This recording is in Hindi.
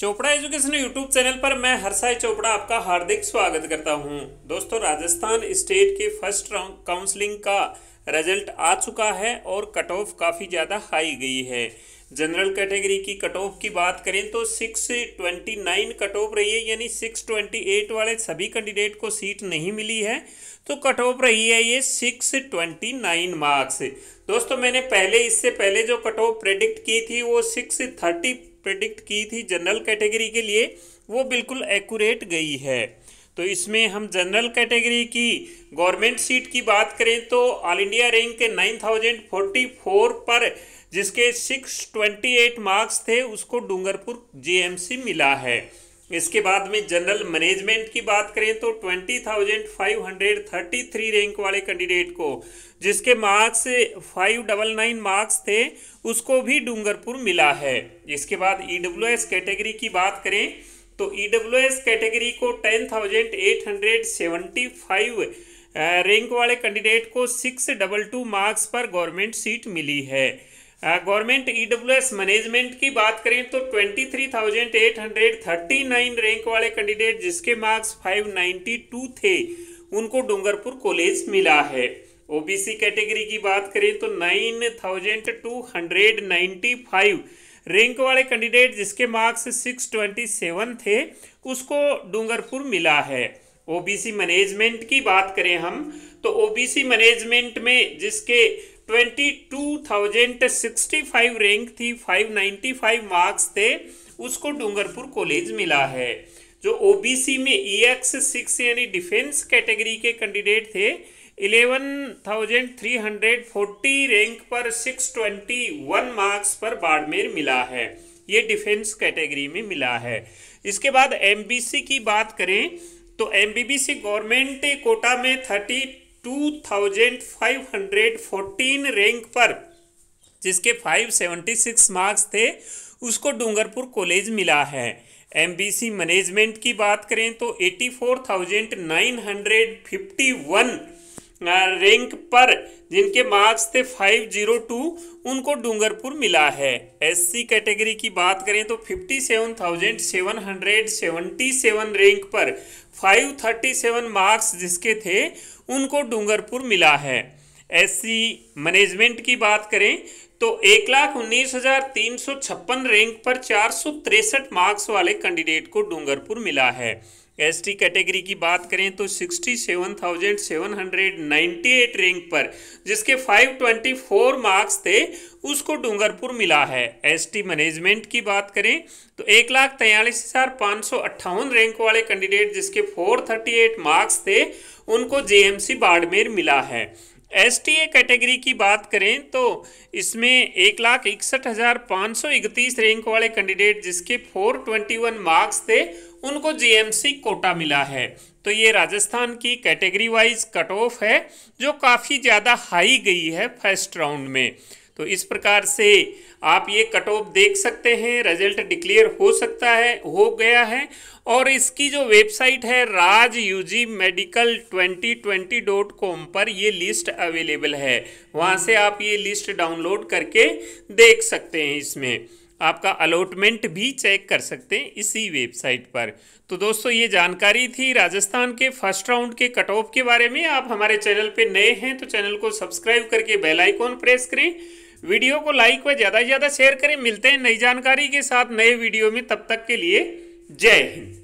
चोपड़ा एजुकेशन यूट्यूब चैनल पर मैं हरसाई चोपड़ा आपका हार्दिक स्वागत करता हूं दोस्तों राजस्थान स्टेट के फर्स्ट राउंड काउंसलिंग का रिजल्ट आ चुका है और कट ऑफ काफ़ी ज़्यादा हाई गई है जनरल कैटेगरी की कट ऑफ की बात करें तो six twenty nine cut off रही है यानी सिक्स ट्वेंटी एट वाले सभी कैंडिडेट को सीट नहीं मिली है तो कट ऑफ रही है ये सिक्स ट्वेंटी नाइन मार्क्स दोस्तों मैंने पहले इससे पहले जो कट ऑफ प्रेडिक्ट की थी वो सिक्स थर्टी प्रिडिक्ट की थी जनरल कैटेगरी के लिए वो बिल्कुल एक्यूरेट गई है तो इसमें हम जनरल कैटेगरी की गवर्नमेंट सीट की बात करें तो ऑल इंडिया रैंक के 9044 पर जिसके 628 मार्क्स थे उसको डूंगरपुर जेएमसी मिला है इसके बाद में जनरल मैनेजमेंट की बात करें तो 20,533 रैंक वाले कैंडिडेट को जिसके मार्क्स 599 मार्क्स थे उसको भी डूंगरपुर मिला है इसके बाद ईडब्ल्यूएस e कैटेगरी की बात करें तो ईडब्ल्यूएस e कैटेगरी को 10,875 रैंक वाले कैंडिडेट को सिक्स डबल टू मार्क्स पर गवर्नमेंट सीट मिली है गवर्नमेंट ईडब्ल्यूएस e मैनेजमेंट की बात करें तो 23,839 रैंक वाले कैंडिडेट जिसके मार्क्स 592 थे उनको डूंगरपुर कॉलेज मिला है ओबीसी कैटेगरी की बात करें तो 9,295 रैंक वाले कैंडिडेट जिसके मार्क्स 627 थे उसको डूंगरपुर मिला है ओबीसी मैनेजमेंट की बात करें हम तो ओबीसी मैनेजमेंट में जिसके twenty two thousand sixty five rank थी फाइव नाइन्टी फाइव मार्क्स थे उसको डूंगरपुर कॉलेज मिला है जो ओबीसी में ई एक्स सिक्स यानी डिफेंस कैटेगरी के कैंडिडेट थे eleven thousand three hundred forty rank पर सिक्स ट्वेंटी वन मार्क्स पर बाड़मेर मिला है ये डिफेंस कैटेगरी में मिला है इसके बाद एमबीसी की बात करें तो एमबीबीसी गवर्नमेंट कोटा में थर्टी 2514 रैंक पर जिसके 576 मार्क्स थे उसको डूंगरपुर कॉलेज मिला है एमबीसी मैनेजमेंट की बात करें तो 84,951 रैंक पर जिनके मार्क्स थे 502 उनको डूंगरपुर मिला है एससी कैटेगरी की बात करें तो 57,777 रैंक पर 537 मार्क्स जिसके थे उनको डूंगरपुर मिला है ऐसी मैनेजमेंट की बात करें तो एक लाख उन्नीस हजार तीन सौ छप्पन रैंक पर चार सौ तिरसठ मार्क्स वाले कैंडिडेट को डूंगरपुर मिला है एसटी कैटेगरी की बात करें तो 67,798 रैंक पर जिसके 524 मार्क्स थे उसको डूंगरपुर मिला है एसटी मैनेजमेंट की बात करें तो एक लाख तैयलीस हज़ार पाँच सौ अट्ठावन रैंक वाले कैंडिडेट जिसके 438 मार्क्स थे उनको जेएमसी बाड़मेर मिला है एस टी ए कैटेगरी की बात करें तो इसमें एक लाख इकसठ हज़ार पाँच सौ इकतीस रैंक वाले कैंडिडेट जिसके फोर ट्वेंटी वन मार्क्स थे उनको जीएमसी कोटा मिला है तो ये राजस्थान की कैटेगरी वाइज कट ऑफ है जो काफ़ी ज़्यादा हाई गई है फर्स्ट राउंड में तो इस प्रकार से आप ये कट ऑफ देख सकते हैं रिजल्ट डिक्लेयर हो सकता है हो गया है और इसकी जो वेबसाइट है Raj U G medical twenty twenty dot com पर ये लिस्ट अवेलेबल है वहाँ से आप ये लिस्ट डाउनलोड करके देख सकते हैं इसमें आपका अलॉटमेंट भी चेक कर सकते हैं इसी वेबसाइट पर तो दोस्तों ये जानकारी थी राजस्थान के फर्स्ट राउंड के कट ऑफ के बारे में आप हमारे चैनल पे नए हैं तो चैनल को सब्सक्राइब करके बेल आइकॉन प्रेस करें वीडियो को लाइक व ज़्यादा से ज़्यादा शेयर करें मिलते हैं नई जानकारी के साथ नए वीडियो में तब तक के लिए जय हिंद